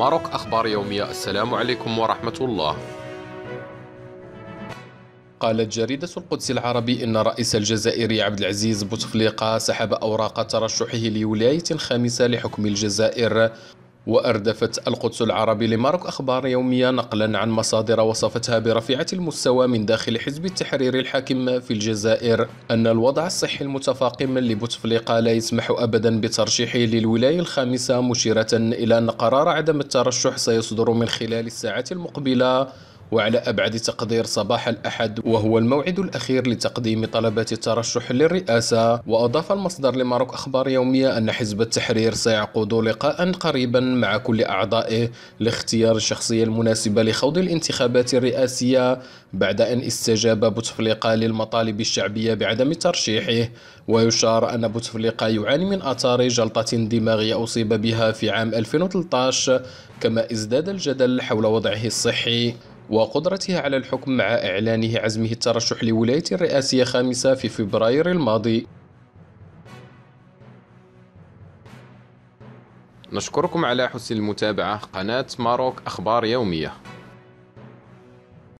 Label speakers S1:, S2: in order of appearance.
S1: ماروك أخبار يومية السلام عليكم ورحمة الله قالت جريدة القدس العربي إن الرئيس الجزائري عبد العزيز بوتفليقة سحب أوراق ترشحه لولاية الخامسة لحكم الجزائر وأردفت القدس العربي لمارك أخبار يومية نقلا عن مصادر وصفتها برفيعة المستوى من داخل حزب التحرير الحاكم في الجزائر أن الوضع الصحي المتفاقم لبوتفليقة لا يسمح أبدا بترشيحه للولاية الخامسة مشيرة إلى أن قرار عدم الترشح سيصدر من خلال الساعات المقبلة وعلى أبعد تقدير صباح الأحد وهو الموعد الأخير لتقديم طلبات الترشح للرئاسة وأضاف المصدر لماروك أخبار يومية أن حزب التحرير سيعقد لقاء قريبا مع كل أعضائه لاختيار الشخصية المناسبة لخوض الانتخابات الرئاسية بعد أن استجاب بوتفليقة للمطالب الشعبية بعدم ترشيحه ويشار أن بوتفليقة يعاني من آثار جلطة دماغية أصيب بها في عام 2013 كما ازداد الجدل حول وضعه الصحي وقدرته على الحكم مع إعلانه عزمه الترشح لولاية الرئاسية الخامسة في فبراير الماضي نشكركم على حسن المتابعة قناة ماروك أخبار يومية